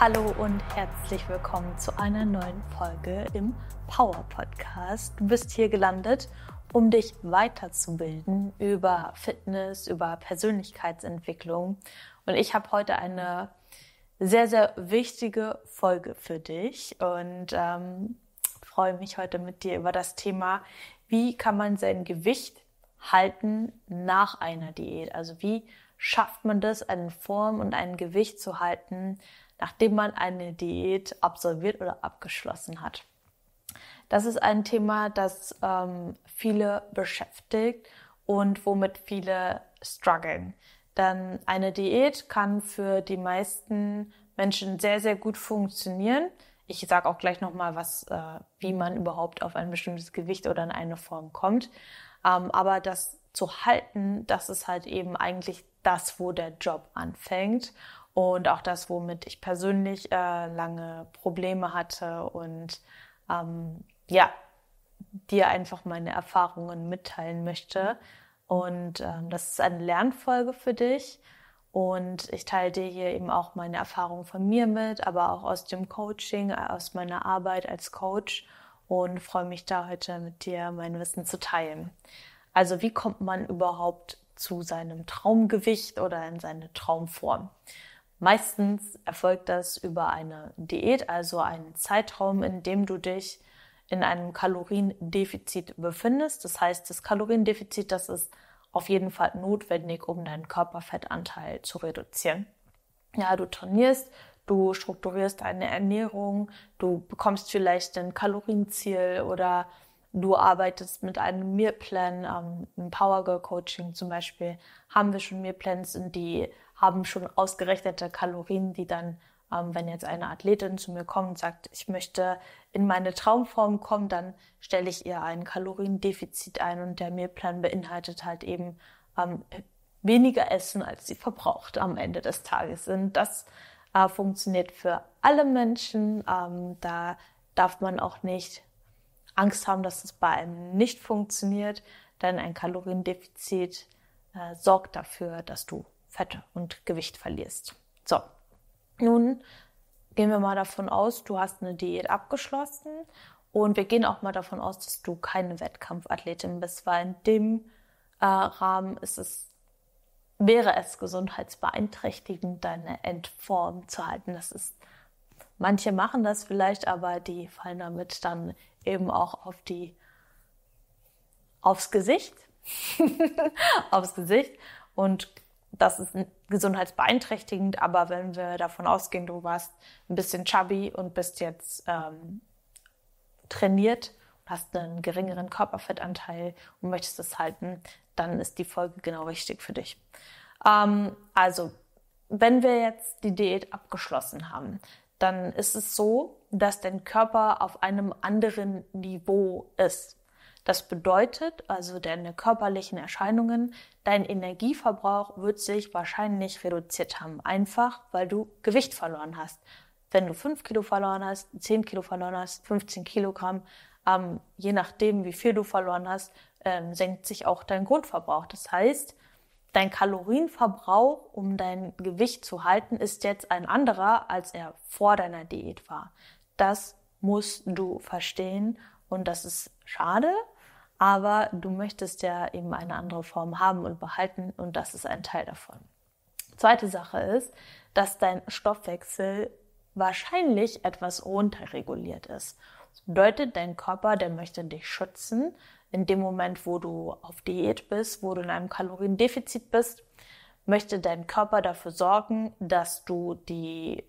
Hallo und herzlich willkommen zu einer neuen Folge im Power Podcast. Du bist hier gelandet, um dich weiterzubilden über Fitness, über Persönlichkeitsentwicklung. Und ich habe heute eine sehr, sehr wichtige Folge für dich und ähm, freue mich heute mit dir über das Thema, wie kann man sein Gewicht halten nach einer Diät? Also wie schafft man das, eine Form und ein Gewicht zu halten nachdem man eine Diät absolviert oder abgeschlossen hat. Das ist ein Thema, das ähm, viele beschäftigt und womit viele strugglen. Denn eine Diät kann für die meisten Menschen sehr, sehr gut funktionieren. Ich sage auch gleich nochmal, was, äh, wie man überhaupt auf ein bestimmtes Gewicht oder in eine Form kommt. Ähm, aber das zu halten, das ist halt eben eigentlich das, wo der Job anfängt und auch das, womit ich persönlich äh, lange Probleme hatte und ähm, ja, dir einfach meine Erfahrungen mitteilen möchte. Und ähm, das ist eine Lernfolge für dich. Und ich teile dir hier eben auch meine Erfahrungen von mir mit, aber auch aus dem Coaching, äh, aus meiner Arbeit als Coach und freue mich da heute mit dir mein Wissen zu teilen. Also wie kommt man überhaupt zu seinem Traumgewicht oder in seine Traumform? Meistens erfolgt das über eine Diät, also einen Zeitraum, in dem du dich in einem Kaloriendefizit befindest. Das heißt, das Kaloriendefizit, das ist auf jeden Fall notwendig, um deinen Körperfettanteil zu reduzieren. Ja, du trainierst, du strukturierst deine Ernährung, du bekommst vielleicht ein Kalorienziel oder du arbeitest mit einem Mealplan, ähm, im Power Girl Coaching zum Beispiel, haben wir schon Mealplans, in die haben schon ausgerechnete Kalorien, die dann, ähm, wenn jetzt eine Athletin zu mir kommt und sagt, ich möchte in meine Traumform kommen, dann stelle ich ihr ein Kaloriendefizit ein und der Mehlplan beinhaltet halt eben ähm, weniger Essen, als sie verbraucht am Ende des Tages. Und das äh, funktioniert für alle Menschen. Ähm, da darf man auch nicht Angst haben, dass es bei einem nicht funktioniert, denn ein Kaloriendefizit äh, sorgt dafür, dass du Fett und Gewicht verlierst. So, nun gehen wir mal davon aus, du hast eine Diät abgeschlossen und wir gehen auch mal davon aus, dass du keine Wettkampfathletin bist, weil in dem äh, Rahmen ist es wäre es gesundheitsbeeinträchtigend, deine Endform zu halten. Das ist, manche machen das vielleicht, aber die fallen damit dann eben auch auf die, aufs Gesicht, aufs Gesicht und das ist gesundheitsbeeinträchtigend, aber wenn wir davon ausgehen, du warst ein bisschen chubby und bist jetzt ähm, trainiert, hast einen geringeren Körperfettanteil und möchtest das halten, dann ist die Folge genau richtig für dich. Ähm, also, wenn wir jetzt die Diät abgeschlossen haben, dann ist es so, dass dein Körper auf einem anderen Niveau ist. Das bedeutet also deine körperlichen Erscheinungen, dein Energieverbrauch wird sich wahrscheinlich reduziert haben, einfach weil du Gewicht verloren hast. Wenn du 5 Kilo verloren hast, 10 Kilo verloren hast, 15 Kilogramm, ähm, je nachdem, wie viel du verloren hast, ähm, senkt sich auch dein Grundverbrauch. Das heißt, dein Kalorienverbrauch, um dein Gewicht zu halten, ist jetzt ein anderer, als er vor deiner Diät war. Das musst du verstehen und das ist schade, aber du möchtest ja eben eine andere Form haben und behalten und das ist ein Teil davon. Zweite Sache ist, dass dein Stoffwechsel wahrscheinlich etwas runterreguliert ist. Das bedeutet, dein Körper, der möchte dich schützen. In dem Moment, wo du auf Diät bist, wo du in einem Kaloriendefizit bist, möchte dein Körper dafür sorgen, dass du die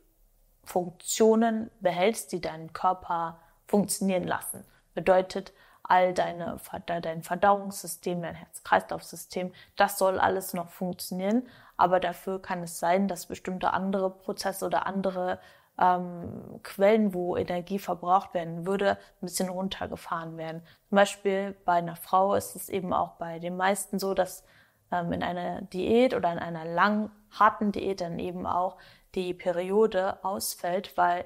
Funktionen behältst, die deinen Körper funktionieren lassen. Bedeutet, all deine, dein Verdauungssystem, dein Herz-Kreislauf-System, das soll alles noch funktionieren. Aber dafür kann es sein, dass bestimmte andere Prozesse oder andere ähm, Quellen, wo Energie verbraucht werden würde, ein bisschen runtergefahren werden. Zum Beispiel bei einer Frau ist es eben auch bei den meisten so, dass ähm, in einer Diät oder in einer langen, harten Diät dann eben auch die Periode ausfällt, weil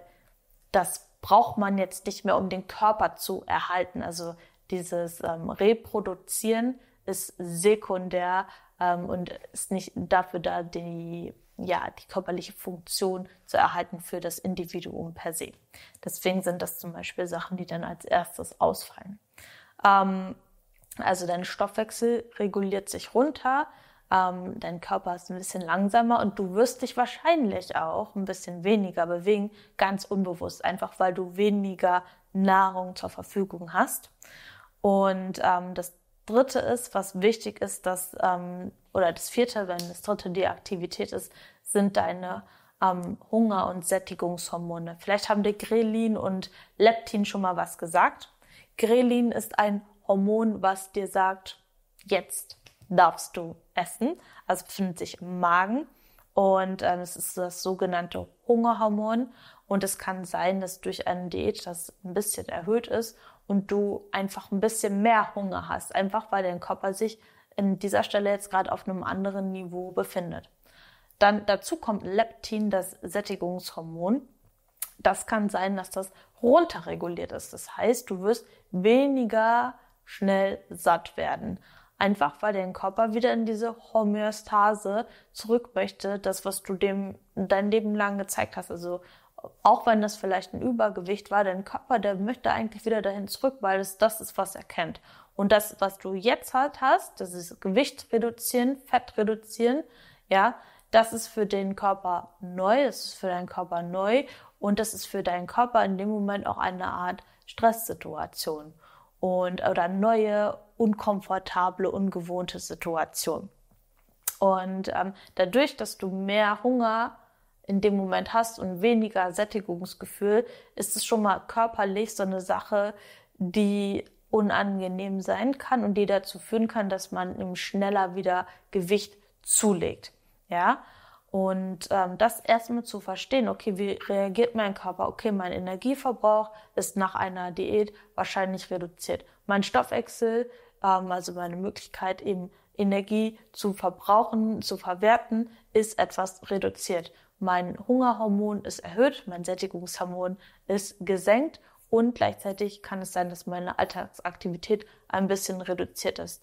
das braucht man jetzt nicht mehr, um den Körper zu erhalten. Also dieses ähm, Reproduzieren ist sekundär ähm, und ist nicht dafür da, die, ja, die körperliche Funktion zu erhalten für das Individuum per se. Deswegen sind das zum Beispiel Sachen, die dann als erstes ausfallen. Ähm, also dein Stoffwechsel reguliert sich runter, ähm, dein Körper ist ein bisschen langsamer und du wirst dich wahrscheinlich auch ein bisschen weniger bewegen, ganz unbewusst, einfach weil du weniger Nahrung zur Verfügung hast. Und ähm, das Dritte ist, was wichtig ist, dass, ähm, oder das Vierte, wenn das Dritte die Aktivität ist, sind deine ähm, Hunger- und Sättigungshormone. Vielleicht haben dir Grelin und Leptin schon mal was gesagt. Grelin ist ein Hormon, was dir sagt, jetzt darfst du essen. Also befindet sich im Magen und ähm, es ist das sogenannte Hungerhormon. Und es kann sein, dass durch eine Diät das ein bisschen erhöht ist und du einfach ein bisschen mehr Hunger hast, einfach weil dein Körper sich in dieser Stelle jetzt gerade auf einem anderen Niveau befindet. Dann dazu kommt Leptin, das Sättigungshormon. Das kann sein, dass das runterreguliert ist. Das heißt, du wirst weniger schnell satt werden. Einfach weil dein Körper wieder in diese Homöostase zurück möchte, das, was du dem dein Leben lang gezeigt hast. Also auch wenn das vielleicht ein Übergewicht war, dein Körper, der möchte eigentlich wieder dahin zurück, weil es das ist, was er kennt. Und das, was du jetzt halt hast, das ist Gewicht reduzieren, Fett reduzieren, ja, das ist für den Körper neu, das ist für deinen Körper neu und das ist für deinen Körper in dem Moment auch eine Art Stresssituation und oder neue, unkomfortable, ungewohnte Situation. Und ähm, dadurch, dass du mehr Hunger in dem Moment hast und weniger Sättigungsgefühl, ist es schon mal körperlich so eine Sache, die unangenehm sein kann und die dazu führen kann, dass man eben schneller wieder Gewicht zulegt. Ja, und ähm, das erstmal zu verstehen, okay, wie reagiert mein Körper? Okay, mein Energieverbrauch ist nach einer Diät wahrscheinlich reduziert. Mein Stoffwechsel, ähm, also meine Möglichkeit eben Energie zu verbrauchen, zu verwerten, ist etwas reduziert mein Hungerhormon ist erhöht, mein Sättigungshormon ist gesenkt und gleichzeitig kann es sein, dass meine Alltagsaktivität ein bisschen reduziert ist.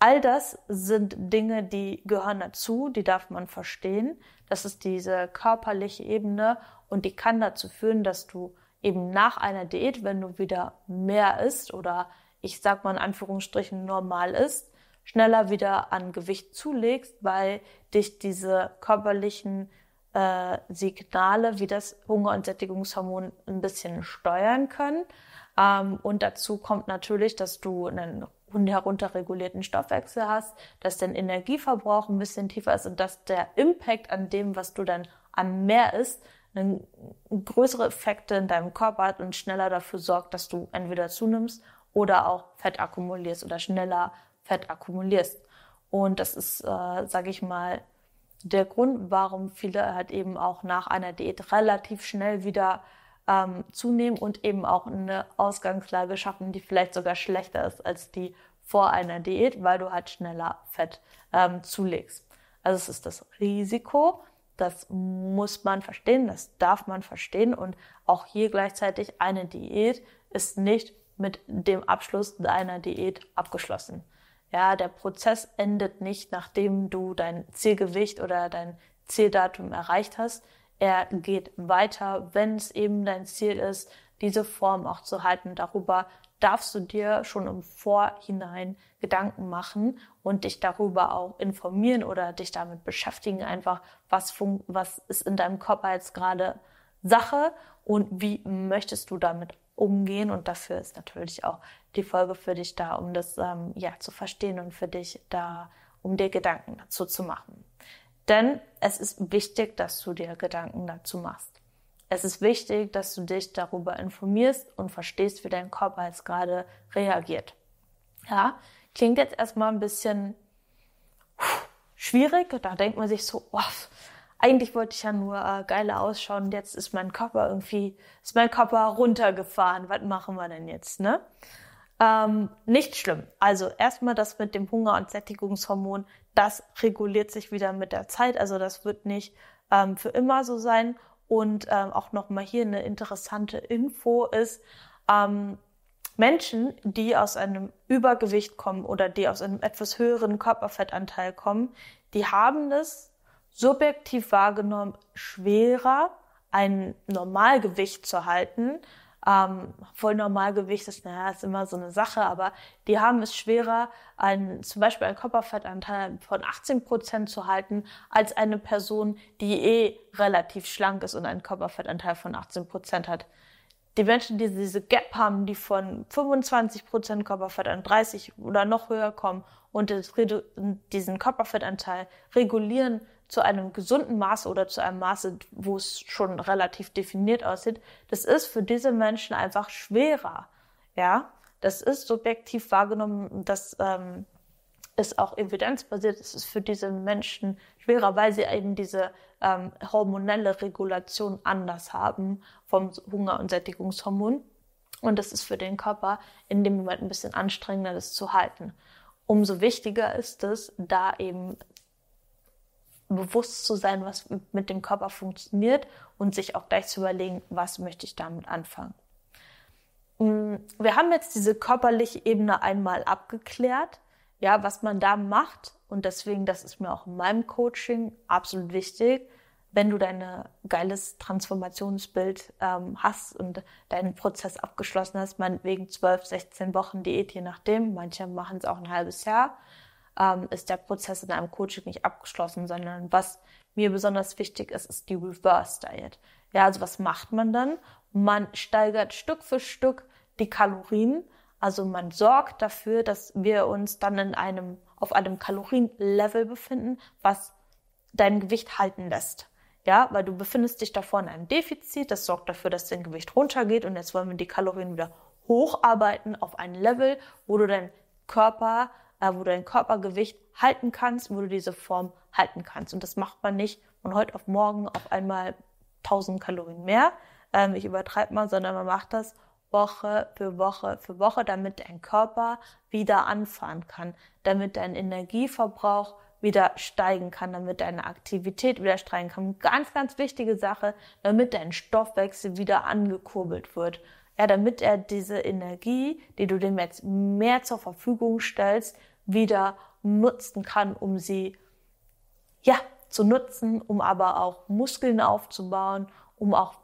All das sind Dinge, die gehören dazu, die darf man verstehen. Das ist diese körperliche Ebene und die kann dazu führen, dass du eben nach einer Diät, wenn du wieder mehr isst oder ich sag mal in Anführungsstrichen normal isst, schneller wieder an Gewicht zulegst, weil dich diese körperlichen äh, Signale, wie das Hunger- und Sättigungshormon ein bisschen steuern können. Ähm, und dazu kommt natürlich, dass du einen herunterregulierten Stoffwechsel hast, dass dein Energieverbrauch ein bisschen tiefer ist und dass der Impact an dem, was du dann am Meer isst, einen größere Effekte in deinem Körper hat und schneller dafür sorgt, dass du entweder zunimmst oder auch Fett akkumulierst oder schneller Fett akkumulierst. Und das ist, äh, sage ich mal, der Grund, warum viele halt eben auch nach einer Diät relativ schnell wieder ähm, zunehmen und eben auch eine Ausgangslage schaffen, die vielleicht sogar schlechter ist als die vor einer Diät, weil du halt schneller Fett ähm, zulegst. Also es ist das Risiko, das muss man verstehen, das darf man verstehen und auch hier gleichzeitig eine Diät ist nicht mit dem Abschluss deiner Diät abgeschlossen. Ja, der Prozess endet nicht, nachdem du dein Zielgewicht oder dein Zieldatum erreicht hast. Er geht weiter, wenn es eben dein Ziel ist, diese Form auch zu halten. Darüber darfst du dir schon im Vorhinein Gedanken machen und dich darüber auch informieren oder dich damit beschäftigen, einfach was, was ist in deinem Körper jetzt gerade Sache und wie möchtest du damit umgehen. Und dafür ist natürlich auch die Folge für dich da, um das ähm, ja zu verstehen und für dich da, um dir Gedanken dazu zu machen. Denn es ist wichtig, dass du dir Gedanken dazu machst. Es ist wichtig, dass du dich darüber informierst und verstehst, wie dein Körper jetzt gerade reagiert. Ja, klingt jetzt erstmal ein bisschen schwierig. Da denkt man sich so, oh, eigentlich wollte ich ja nur äh, geiler ausschauen und jetzt ist mein Körper irgendwie, ist mein Körper runtergefahren. Was machen wir denn jetzt, ne? Ähm, nicht schlimm. Also erstmal das mit dem Hunger- und Sättigungshormon, das reguliert sich wieder mit der Zeit. Also das wird nicht ähm, für immer so sein. Und ähm, auch nochmal hier eine interessante Info ist, ähm, Menschen, die aus einem Übergewicht kommen oder die aus einem etwas höheren Körperfettanteil kommen, die haben das subjektiv wahrgenommen schwerer, ein Normalgewicht zu halten. Ähm, voll Normalgewicht ist, naja, ist immer so eine Sache, aber die haben es schwerer, ein, zum Beispiel einen Körperfettanteil von 18 Prozent zu halten, als eine Person, die eh relativ schlank ist und einen Körperfettanteil von 18 Prozent hat. Die Menschen, die diese Gap haben, die von 25 Prozent Körperfett an 30 oder noch höher kommen und diesen Körperfettanteil regulieren zu einem gesunden Maße oder zu einem Maße, wo es schon relativ definiert aussieht, das ist für diese Menschen einfach schwerer. Ja, das ist subjektiv wahrgenommen, das ähm, ist auch evidenzbasiert, es ist für diese Menschen schwerer, weil sie eben diese ähm, hormonelle Regulation anders haben vom Hunger- und Sättigungshormon. Und das ist für den Körper in dem Moment ein bisschen anstrengender, das zu halten. Umso wichtiger ist es, da eben bewusst zu sein, was mit dem Körper funktioniert und sich auch gleich zu überlegen, was möchte ich damit anfangen. Mm, wir haben jetzt diese körperliche Ebene einmal abgeklärt, ja, was man da macht. Und deswegen, das ist mir auch in meinem Coaching absolut wichtig, wenn du dein geiles Transformationsbild ähm, hast und deinen Prozess abgeschlossen hast, meinetwegen 12, 16 Wochen Diät, je nachdem. Manche machen es auch ein halbes Jahr ähm, ist der Prozess in einem Coaching nicht abgeschlossen, sondern was mir besonders wichtig ist, ist die Reverse Diet. Ja, also was macht man dann? Man steigert Stück für Stück die Kalorien. Also man sorgt dafür, dass wir uns dann in einem, auf einem Kalorienlevel befinden, was dein Gewicht halten lässt. Ja, weil du befindest dich davor in einem Defizit. Das sorgt dafür, dass dein Gewicht runtergeht. Und jetzt wollen wir die Kalorien wieder hocharbeiten auf ein Level, wo du deinen Körper äh, wo du dein Körpergewicht halten kannst, wo du diese Form halten kannst. Und das macht man nicht von heute auf morgen auf einmal 1000 Kalorien mehr. Ähm, ich übertreibe mal, sondern man macht das Woche für Woche für Woche, damit dein Körper wieder anfahren kann, damit dein Energieverbrauch wieder steigen kann, damit deine Aktivität wieder steigen kann. Ganz, ganz wichtige Sache, damit dein Stoffwechsel wieder angekurbelt wird ja, damit er diese Energie, die du dem jetzt mehr zur Verfügung stellst, wieder nutzen kann, um sie ja zu nutzen, um aber auch Muskeln aufzubauen, um auch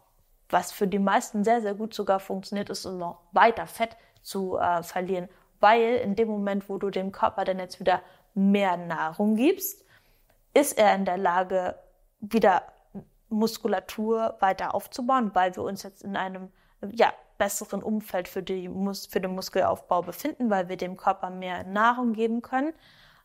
was für die meisten sehr sehr gut sogar funktioniert ist, um noch weiter Fett zu äh, verlieren, weil in dem Moment, wo du dem Körper dann jetzt wieder mehr Nahrung gibst, ist er in der Lage wieder Muskulatur weiter aufzubauen, weil wir uns jetzt in einem ja, besseren Umfeld für, die Mus für den Muskelaufbau befinden, weil wir dem Körper mehr Nahrung geben können.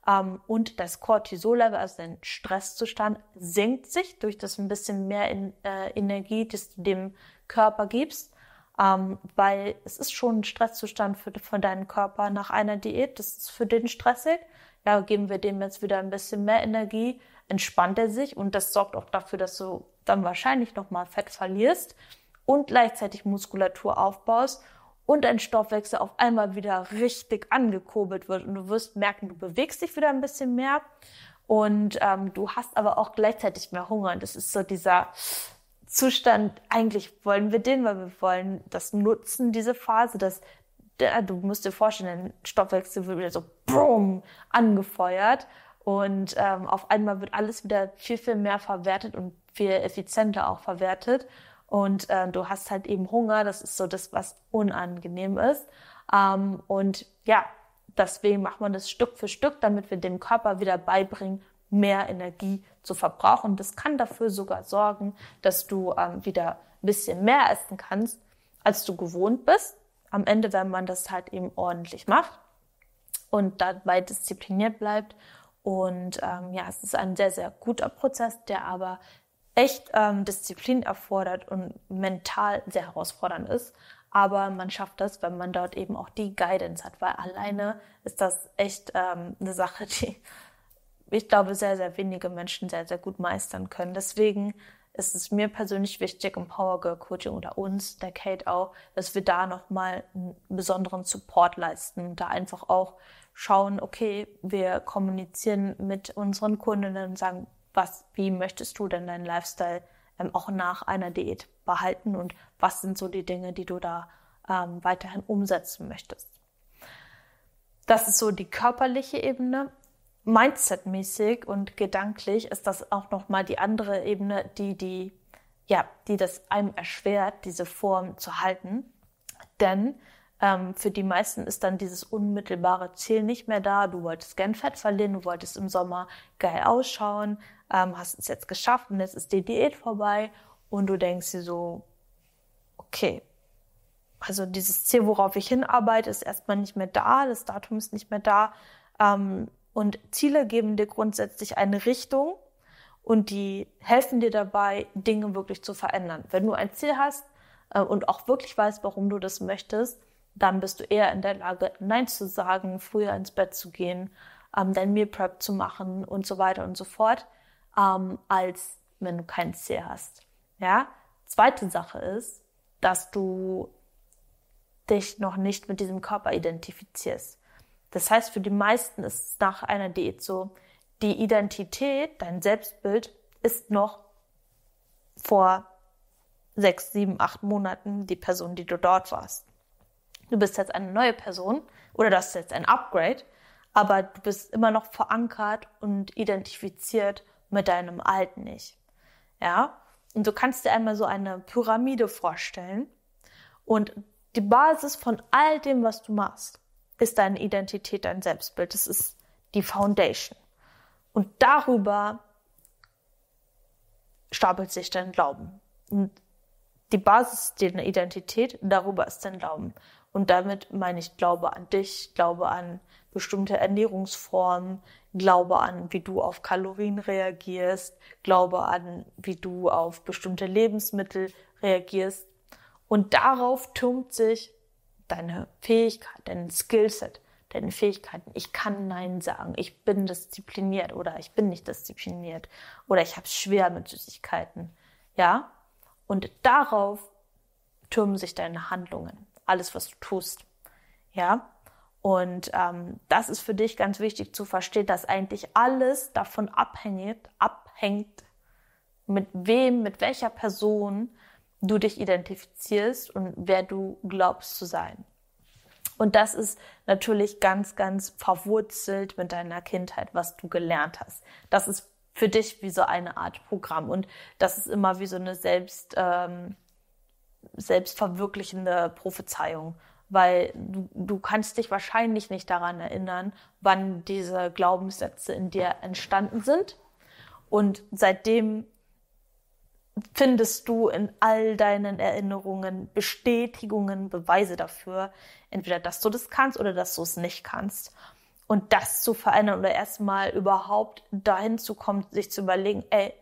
Ähm, und das Cortisol-Level, also den Stresszustand, senkt sich durch das ein bisschen mehr in, äh, Energie, das du dem Körper gibst. Ähm, weil es ist schon ein Stresszustand für, von deinem Körper nach einer Diät. Das ist für den stressig. Ja, geben wir dem jetzt wieder ein bisschen mehr Energie, entspannt er sich und das sorgt auch dafür, dass du dann wahrscheinlich nochmal Fett verlierst und gleichzeitig Muskulatur aufbaust und dein Stoffwechsel auf einmal wieder richtig angekurbelt wird und du wirst merken, du bewegst dich wieder ein bisschen mehr und ähm, du hast aber auch gleichzeitig mehr Hunger. Und das ist so dieser Zustand, eigentlich wollen wir den, weil wir wollen das nutzen, diese Phase, dass du musst dir vorstellen, dein Stoffwechsel wird wieder so brumm angefeuert und ähm, auf einmal wird alles wieder viel, viel mehr verwertet und viel effizienter auch verwertet und äh, du hast halt eben Hunger. Das ist so das, was unangenehm ist. Ähm, und ja, deswegen macht man das Stück für Stück, damit wir dem Körper wieder beibringen, mehr Energie zu verbrauchen. Das kann dafür sogar sorgen, dass du ähm, wieder ein bisschen mehr essen kannst, als du gewohnt bist. Am Ende, wenn man das halt eben ordentlich macht und dabei diszipliniert bleibt. Und ähm, ja, es ist ein sehr, sehr guter Prozess, der aber echt ähm, Disziplin erfordert und mental sehr herausfordernd ist. Aber man schafft das, wenn man dort eben auch die Guidance hat, weil alleine ist das echt ähm, eine Sache, die ich glaube, sehr, sehr wenige Menschen sehr, sehr gut meistern können. Deswegen ist es mir persönlich wichtig im Power Girl Coaching oder uns, der Kate auch, dass wir da nochmal einen besonderen Support leisten, da einfach auch schauen, okay, wir kommunizieren mit unseren Kundinnen und sagen, was, wie möchtest du denn deinen Lifestyle ähm, auch nach einer Diät behalten und was sind so die Dinge, die du da ähm, weiterhin umsetzen möchtest. Das ist so die körperliche Ebene. Mindset-mäßig und gedanklich ist das auch nochmal die andere Ebene, die, die, ja, die das einem erschwert, diese Form zu halten. Denn ähm, für die meisten ist dann dieses unmittelbare Ziel nicht mehr da. Du wolltest gern Fett verlieren, du wolltest im Sommer geil ausschauen, ähm, hast es jetzt geschafft und jetzt ist die Diät vorbei und du denkst dir so, okay, also dieses Ziel, worauf ich hinarbeite, ist erstmal nicht mehr da, das Datum ist nicht mehr da. Ähm, und Ziele geben dir grundsätzlich eine Richtung und die helfen dir dabei, Dinge wirklich zu verändern. Wenn du ein Ziel hast äh, und auch wirklich weißt, warum du das möchtest, dann bist du eher in der Lage, Nein zu sagen, früher ins Bett zu gehen, ähm, dein Meal Prep zu machen und so weiter und so fort ähm, als wenn du kein Ziel hast. Ja? Zweite Sache ist, dass du dich noch nicht mit diesem Körper identifizierst. Das heißt, für die meisten ist es nach einer Diät so, die Identität, dein Selbstbild ist noch vor sechs, sieben, acht Monaten die Person, die du dort warst. Du bist jetzt eine neue Person oder das ist jetzt ein Upgrade, aber du bist immer noch verankert und identifiziert mit deinem alten Ich. Ja? Und du kannst dir einmal so eine Pyramide vorstellen. Und die Basis von all dem, was du machst, ist deine Identität, dein Selbstbild. Das ist die Foundation. Und darüber stapelt sich dein Glauben. Und die Basis ist deine Identität, darüber ist dein Glauben. Und damit meine ich Glaube an dich, Glaube an bestimmte Ernährungsformen, Glaube an, wie du auf Kalorien reagierst, Glaube an, wie du auf bestimmte Lebensmittel reagierst. Und darauf türmt sich deine Fähigkeit, dein Skillset, deine Fähigkeiten. Ich kann Nein sagen, ich bin diszipliniert oder ich bin nicht diszipliniert oder ich habe es schwer mit Süßigkeiten. Ja? Und darauf türmen sich deine Handlungen, alles, was du tust. Ja? Und ähm, das ist für dich ganz wichtig zu verstehen, dass eigentlich alles davon abhängt, abhängt, mit wem, mit welcher Person du dich identifizierst und wer du glaubst zu sein. Und das ist natürlich ganz, ganz verwurzelt mit deiner Kindheit, was du gelernt hast. Das ist für dich wie so eine Art Programm. Und das ist immer wie so eine selbst, ähm, selbstverwirklichende Prophezeiung weil du, du kannst dich wahrscheinlich nicht daran erinnern, wann diese Glaubenssätze in dir entstanden sind. Und seitdem findest du in all deinen Erinnerungen Bestätigungen, Beweise dafür, entweder dass du das kannst oder dass du es nicht kannst. Und das zu verändern oder erstmal überhaupt dahin zu kommen, sich zu überlegen, ey,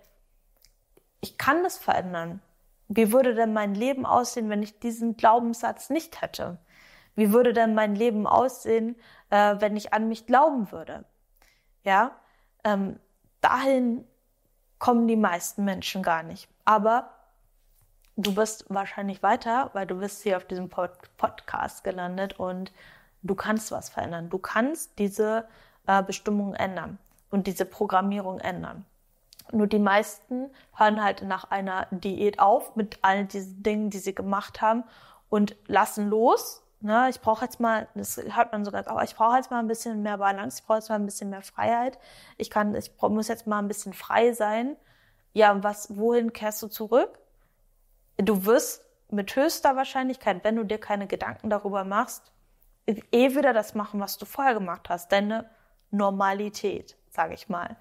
ich kann das verändern. Wie würde denn mein Leben aussehen, wenn ich diesen Glaubenssatz nicht hätte? Wie würde denn mein Leben aussehen, äh, wenn ich an mich glauben würde? Ja, ähm, dahin kommen die meisten Menschen gar nicht. Aber du bist wahrscheinlich weiter, weil du bist hier auf diesem Pod Podcast gelandet und du kannst was verändern. Du kannst diese äh, Bestimmung ändern und diese Programmierung ändern. Nur die meisten hören halt nach einer Diät auf mit all diesen Dingen, die sie gemacht haben und lassen los ne, ich brauche jetzt mal, das hört man sogar auch, ich brauche jetzt mal ein bisschen mehr Balance, ich brauche jetzt mal ein bisschen mehr Freiheit, ich kann, ich brauch, muss jetzt mal ein bisschen frei sein. Ja, was, wohin kehrst du zurück? Du wirst mit höchster Wahrscheinlichkeit, wenn du dir keine Gedanken darüber machst, eh wieder das machen, was du vorher gemacht hast. Deine Normalität, sage ich mal.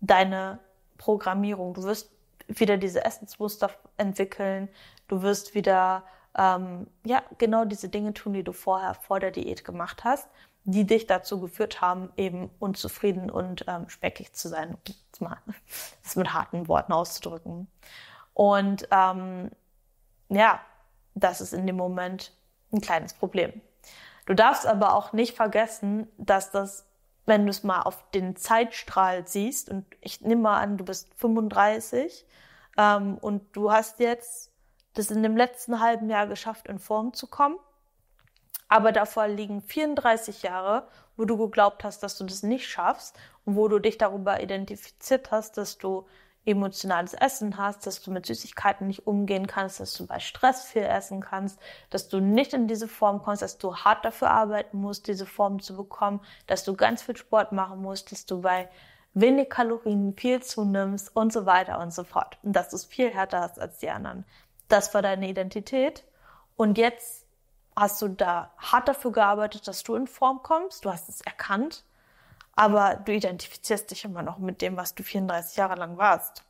Deine Programmierung. Du wirst wieder diese Essensmuster entwickeln. Du wirst wieder ähm, ja, genau diese Dinge tun, die du vorher vor der Diät gemacht hast, die dich dazu geführt haben, eben unzufrieden und ähm, speckig zu sein, um das mal das mit harten Worten auszudrücken. Und ähm, ja, das ist in dem Moment ein kleines Problem. Du darfst aber auch nicht vergessen, dass das, wenn du es mal auf den Zeitstrahl siehst, und ich nehme mal an, du bist 35 ähm, und du hast jetzt das in dem letzten halben Jahr geschafft, in Form zu kommen. Aber davor liegen 34 Jahre, wo du geglaubt hast, dass du das nicht schaffst und wo du dich darüber identifiziert hast, dass du emotionales Essen hast, dass du mit Süßigkeiten nicht umgehen kannst, dass du bei Stress viel essen kannst, dass du nicht in diese Form kommst, dass du hart dafür arbeiten musst, diese Form zu bekommen, dass du ganz viel Sport machen musst, dass du bei wenig Kalorien viel zunimmst und so weiter und so fort. Und dass du es viel härter hast als die anderen das war deine Identität. Und jetzt hast du da hart dafür gearbeitet, dass du in Form kommst. Du hast es erkannt. Aber du identifizierst dich immer noch mit dem, was du 34 Jahre lang warst.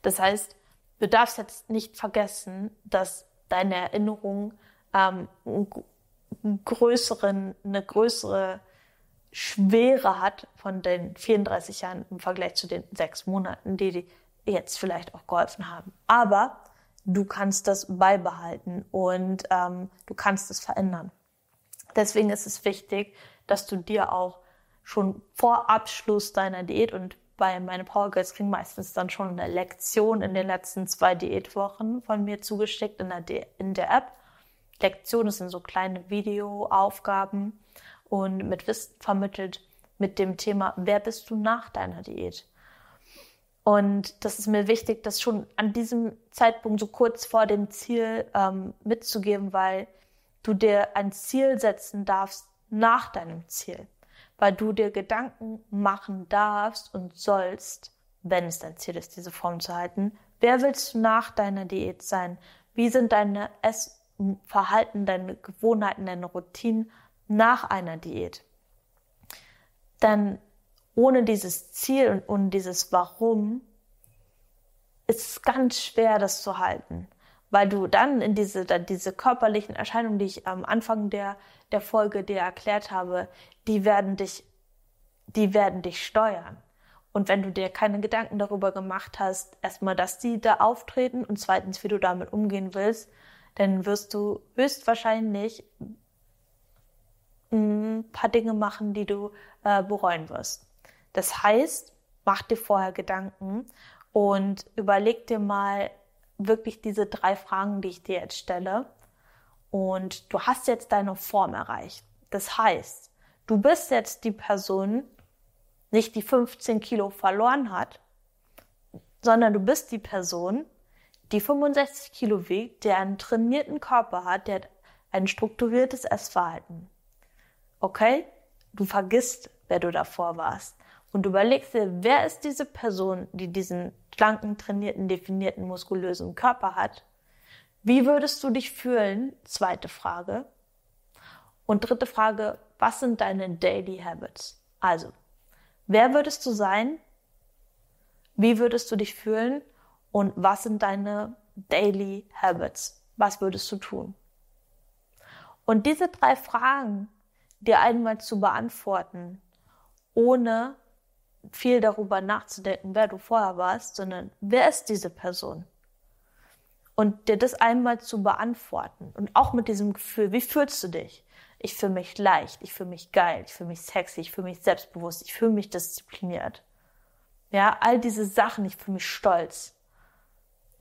Das heißt, du darfst jetzt nicht vergessen, dass deine Erinnerung ähm, größeren, eine größere Schwere hat von den 34 Jahren im Vergleich zu den sechs Monaten, die dir jetzt vielleicht auch geholfen haben. Aber du kannst das beibehalten und ähm, du kannst es verändern. Deswegen ist es wichtig, dass du dir auch schon vor Abschluss deiner Diät und bei meine Power Girls kriegen meistens dann schon eine Lektion in den letzten zwei Diätwochen von mir zugeschickt in der, De in der App. Lektionen sind so kleine Videoaufgaben und mit Wissen vermittelt mit dem Thema, wer bist du nach deiner Diät? Und das ist mir wichtig, das schon an diesem Zeitpunkt so kurz vor dem Ziel ähm, mitzugeben, weil du dir ein Ziel setzen darfst nach deinem Ziel, weil du dir Gedanken machen darfst und sollst, wenn es dein Ziel ist, diese Form zu halten. Wer willst du nach deiner Diät sein? Wie sind deine Essverhalten, deine Gewohnheiten, deine Routinen nach einer Diät? Denn ohne dieses Ziel und ohne dieses Warum ist es ganz schwer, das zu halten. Weil du dann in diese, dann diese körperlichen Erscheinungen, die ich am Anfang der, der Folge dir erklärt habe, die werden dich, die werden dich steuern. Und wenn du dir keine Gedanken darüber gemacht hast, erstmal, dass die da auftreten und zweitens, wie du damit umgehen willst, dann wirst du höchstwahrscheinlich ein paar Dinge machen, die du äh, bereuen wirst. Das heißt, mach dir vorher Gedanken und überleg dir mal wirklich diese drei Fragen, die ich dir jetzt stelle. Und du hast jetzt deine Form erreicht. Das heißt, du bist jetzt die Person, nicht die 15 Kilo verloren hat, sondern du bist die Person, die 65 Kilo wiegt, der einen trainierten Körper hat, der hat ein strukturiertes Essverhalten. Okay? Du vergisst, wer du davor warst und überlegst dir, wer ist diese Person, die diesen schlanken, trainierten, definierten, muskulösen Körper hat? Wie würdest du dich fühlen? Zweite Frage. Und dritte Frage, was sind deine Daily Habits? Also, wer würdest du sein? Wie würdest du dich fühlen? Und was sind deine Daily Habits? Was würdest du tun? Und diese drei Fragen dir einmal zu beantworten, ohne viel darüber nachzudenken, wer du vorher warst, sondern wer ist diese Person? Und dir das einmal zu beantworten und auch mit diesem Gefühl, wie fühlst du dich? Ich fühle mich leicht, ich fühle mich geil, ich fühle mich sexy, ich fühle mich selbstbewusst, ich fühle mich diszipliniert. Ja, all diese Sachen, ich fühle mich stolz.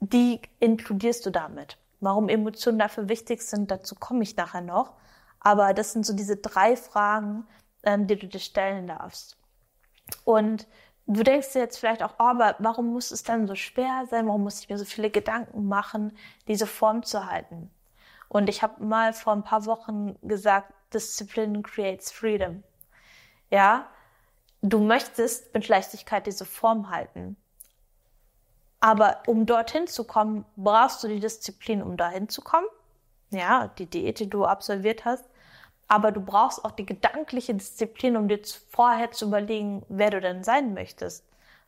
Die inkludierst du damit. Warum Emotionen dafür wichtig sind, dazu komme ich nachher noch. Aber das sind so diese drei Fragen, ähm, die du dir stellen darfst. Und du denkst dir jetzt vielleicht auch, oh, aber warum muss es dann so schwer sein? Warum muss ich mir so viele Gedanken machen, diese Form zu halten? Und ich habe mal vor ein paar Wochen gesagt, Discipline creates freedom. Ja, du möchtest mit Leichtigkeit diese Form halten. Aber um dorthin zu kommen, brauchst du die Disziplin, um dahin zu kommen. Ja, die Diät, die du absolviert hast, aber du brauchst auch die gedankliche Disziplin, um dir vorher zu überlegen, wer du denn sein möchtest.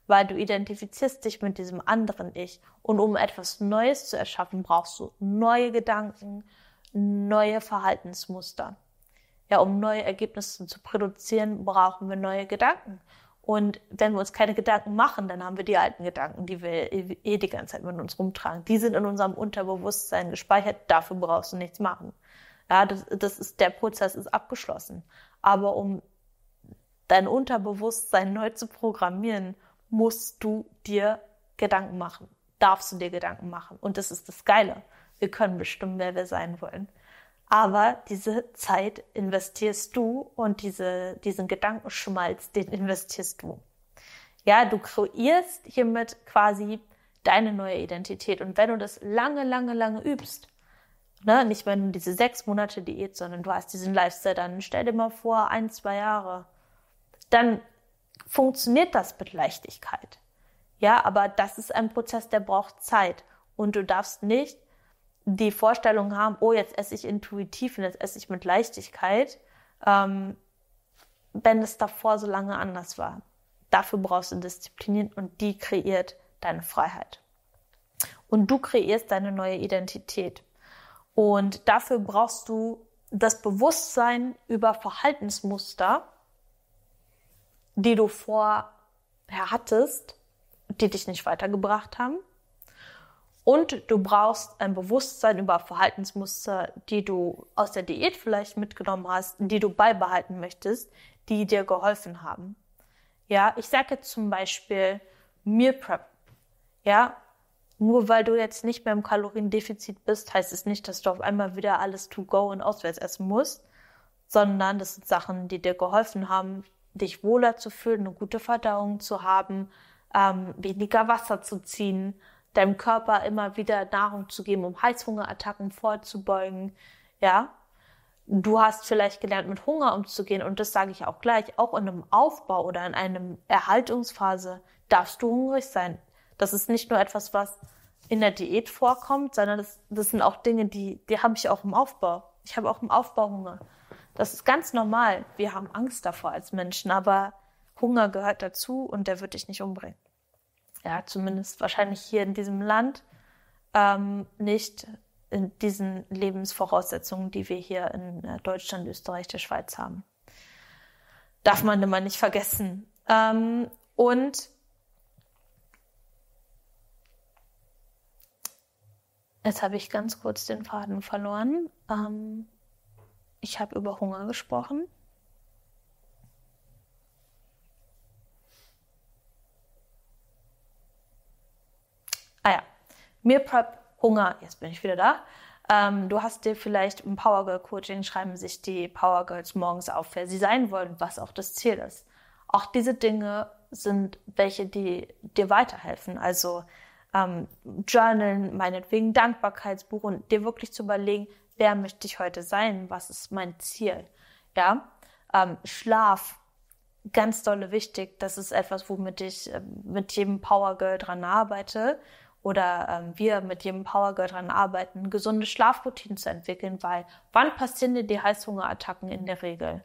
Weil du identifizierst dich mit diesem anderen Ich. Und um etwas Neues zu erschaffen, brauchst du neue Gedanken, neue Verhaltensmuster. Ja, um neue Ergebnisse zu produzieren, brauchen wir neue Gedanken. Und wenn wir uns keine Gedanken machen, dann haben wir die alten Gedanken, die wir eh, eh die ganze Zeit mit uns rumtragen. Die sind in unserem Unterbewusstsein gespeichert. Dafür brauchst du nichts machen. Ja, das, das ist, der Prozess ist abgeschlossen. Aber um dein Unterbewusstsein neu zu programmieren, musst du dir Gedanken machen. Darfst du dir Gedanken machen. Und das ist das Geile. Wir können bestimmen, wer wir sein wollen. Aber diese Zeit investierst du und diese, diesen Gedankenschmalz, den investierst du. Ja, du kreierst hiermit quasi deine neue Identität. Und wenn du das lange, lange, lange übst, ne, nicht mehr nur diese sechs Monate Diät, sondern du hast diesen Lifestyle dann, stell dir mal vor, ein, zwei Jahre, dann funktioniert das mit Leichtigkeit. Ja, aber das ist ein Prozess, der braucht Zeit. Und du darfst nicht die Vorstellung haben, oh, jetzt esse ich intuitiv und jetzt esse ich mit Leichtigkeit, ähm, wenn es davor so lange anders war. Dafür brauchst du Disziplin und die kreiert deine Freiheit. Und du kreierst deine neue Identität. Und dafür brauchst du das Bewusstsein über Verhaltensmuster, die du vorher hattest, die dich nicht weitergebracht haben. Und du brauchst ein Bewusstsein über Verhaltensmuster, die du aus der Diät vielleicht mitgenommen hast, die du beibehalten möchtest, die dir geholfen haben. Ja, ich sage jetzt zum Beispiel Meal Prep. Ja, nur weil du jetzt nicht mehr im Kaloriendefizit bist, heißt es nicht, dass du auf einmal wieder alles to go und auswärts essen musst, sondern das sind Sachen, die dir geholfen haben, dich wohler zu fühlen, eine gute Verdauung zu haben, ähm, weniger Wasser zu ziehen, deinem Körper immer wieder Nahrung zu geben, um Heißhungerattacken vorzubeugen, ja. Du hast vielleicht gelernt, mit Hunger umzugehen und das sage ich auch gleich, auch in einem Aufbau oder in einem Erhaltungsphase darfst du hungrig sein. Das ist nicht nur etwas, was in der Diät vorkommt, sondern das, das sind auch Dinge, die, die habe ich auch im Aufbau. Ich habe auch im Aufbau Hunger. Das ist ganz normal. Wir haben Angst davor als Menschen, aber Hunger gehört dazu und der wird dich nicht umbringen. Ja, zumindest wahrscheinlich hier in diesem Land ähm, nicht in diesen Lebensvoraussetzungen, die wir hier in äh, Deutschland, Österreich, der Schweiz haben. Darf man immer nicht vergessen. Ähm, und Jetzt habe ich ganz kurz den Faden verloren. Ähm, ich habe über Hunger gesprochen. Ah ja, Meal Prep, Hunger, jetzt bin ich wieder da. Ähm, du hast dir vielleicht im Power Girl Coaching schreiben sich die Power Girls morgens auf, wer sie sein wollen, was auch das Ziel ist. Auch diese Dinge sind welche, die dir weiterhelfen. Also ähm, Journalen, meinetwegen Dankbarkeitsbuch und dir wirklich zu überlegen, wer möchte ich heute sein, was ist mein Ziel, ja. Ähm, Schlaf, ganz dolle wichtig, das ist etwas, womit ich äh, mit jedem Power Girl dran arbeite oder ähm, wir mit jedem Power Girl dran arbeiten, gesunde Schlafroutinen zu entwickeln, weil wann passieren dir die Heißhungerattacken in der Regel?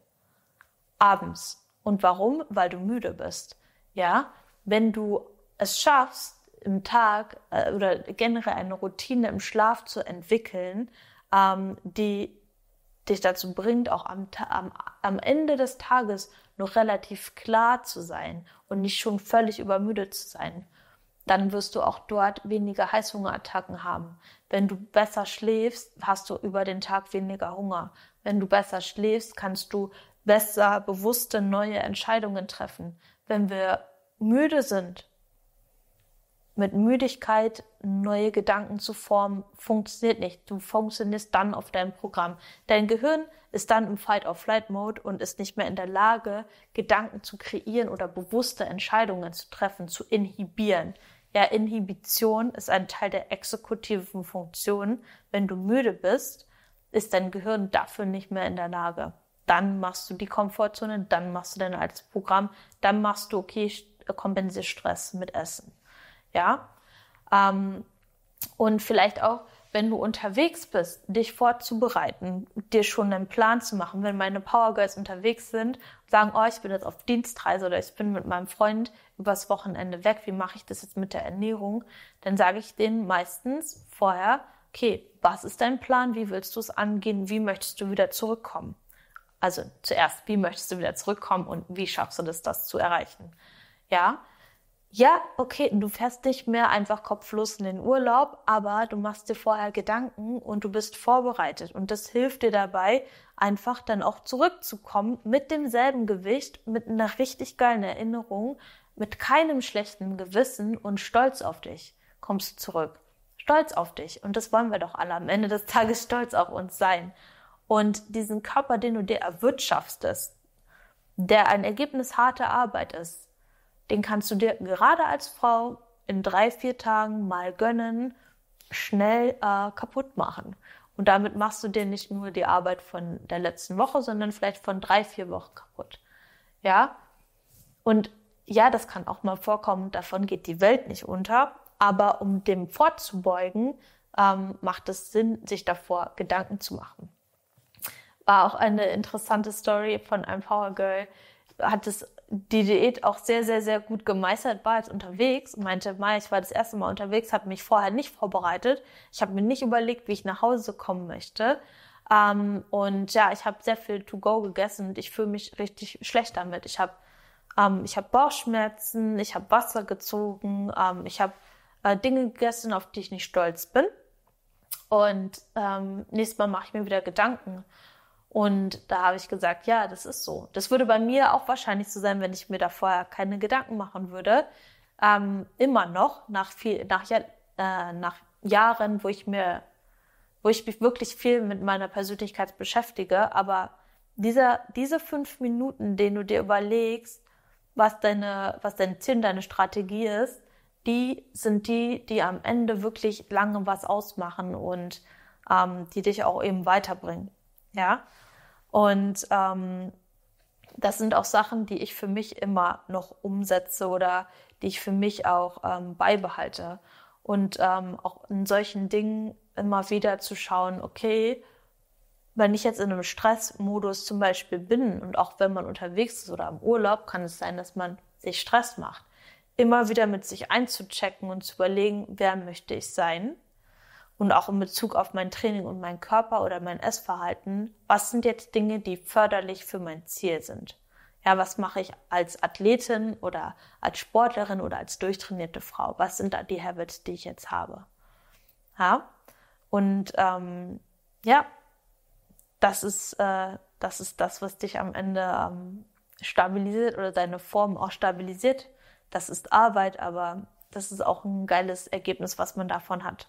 Abends. Und warum? Weil du müde bist. Ja? Wenn du es schaffst, im Tag äh, oder generell eine Routine im Schlaf zu entwickeln, ähm, die dich dazu bringt, auch am, am, am Ende des Tages noch relativ klar zu sein und nicht schon völlig übermüdet zu sein. Dann wirst du auch dort weniger Heißhungerattacken haben. Wenn du besser schläfst, hast du über den Tag weniger Hunger. Wenn du besser schläfst, kannst du besser bewusste neue Entscheidungen treffen. Wenn wir müde sind, mit Müdigkeit neue Gedanken zu formen, funktioniert nicht. Du funktionierst dann auf deinem Programm. Dein Gehirn ist dann im fight of flight mode und ist nicht mehr in der Lage, Gedanken zu kreieren oder bewusste Entscheidungen zu treffen, zu inhibieren. Ja, Inhibition ist ein Teil der exekutiven Funktion. Wenn du müde bist, ist dein Gehirn dafür nicht mehr in der Lage. Dann machst du die Komfortzone, dann machst du dein altes Programm, dann machst du, okay, äh, kompensier Stress mit Essen ja. Ähm, und vielleicht auch, wenn du unterwegs bist, dich vorzubereiten, dir schon einen Plan zu machen. Wenn meine Power Girls unterwegs sind und sagen, oh, ich bin jetzt auf Dienstreise oder ich bin mit meinem Freund übers Wochenende weg, wie mache ich das jetzt mit der Ernährung? Dann sage ich denen meistens vorher, okay, was ist dein Plan? Wie willst du es angehen? Wie möchtest du wieder zurückkommen? Also zuerst, wie möchtest du wieder zurückkommen und wie schaffst du das, das zu erreichen? Ja, ja, okay, du fährst nicht mehr einfach kopflos in den Urlaub, aber du machst dir vorher Gedanken und du bist vorbereitet. Und das hilft dir dabei, einfach dann auch zurückzukommen mit demselben Gewicht, mit einer richtig geilen Erinnerung, mit keinem schlechten Gewissen und stolz auf dich kommst du zurück. Stolz auf dich. Und das wollen wir doch alle am Ende des Tages stolz auf uns sein. Und diesen Körper, den du dir erwirtschaftest, der ein Ergebnis harter Arbeit ist, den kannst du dir gerade als Frau in drei, vier Tagen mal gönnen, schnell äh, kaputt machen. Und damit machst du dir nicht nur die Arbeit von der letzten Woche, sondern vielleicht von drei, vier Wochen kaputt. Ja? Und ja, das kann auch mal vorkommen, davon geht die Welt nicht unter. Aber um dem vorzubeugen, ähm, macht es Sinn, sich davor Gedanken zu machen. War auch eine interessante Story von einem Power Girl, hat es die Diät auch sehr, sehr, sehr gut gemeistert, war jetzt unterwegs und meinte, Mai, ich war das erste Mal unterwegs, habe mich vorher nicht vorbereitet. Ich habe mir nicht überlegt, wie ich nach Hause kommen möchte. Ähm, und ja, ich habe sehr viel To-Go gegessen und ich fühle mich richtig schlecht damit. Ich habe ähm, hab Bauchschmerzen, ich habe Wasser gezogen, ähm, ich habe äh, Dinge gegessen, auf die ich nicht stolz bin. Und ähm, nächstes Mal mache ich mir wieder Gedanken. Und da habe ich gesagt, ja, das ist so. Das würde bei mir auch wahrscheinlich so sein, wenn ich mir da vorher keine Gedanken machen würde. Ähm, immer noch, nach, viel, nach, äh, nach Jahren, wo ich mir, wo ich mich wirklich viel mit meiner Persönlichkeit beschäftige, aber dieser, diese fünf Minuten, denen du dir überlegst, was deine, was dein Ziel, deine Strategie ist, die sind die, die am Ende wirklich lange was ausmachen und ähm, die dich auch eben weiterbringen. Ja. Und ähm, das sind auch Sachen, die ich für mich immer noch umsetze oder die ich für mich auch ähm, beibehalte. Und ähm, auch in solchen Dingen immer wieder zu schauen, okay, wenn ich jetzt in einem Stressmodus zum Beispiel bin und auch wenn man unterwegs ist oder im Urlaub, kann es sein, dass man sich Stress macht. Immer wieder mit sich einzuchecken und zu überlegen, wer möchte ich sein und auch in Bezug auf mein Training und meinen Körper oder mein Essverhalten, was sind jetzt Dinge, die förderlich für mein Ziel sind? Ja, was mache ich als Athletin oder als Sportlerin oder als durchtrainierte Frau? Was sind da die Habits, die ich jetzt habe? Ja, und ähm, ja, das ist, äh, das ist das, was dich am Ende ähm, stabilisiert oder deine Form auch stabilisiert. Das ist Arbeit, aber das ist auch ein geiles Ergebnis, was man davon hat.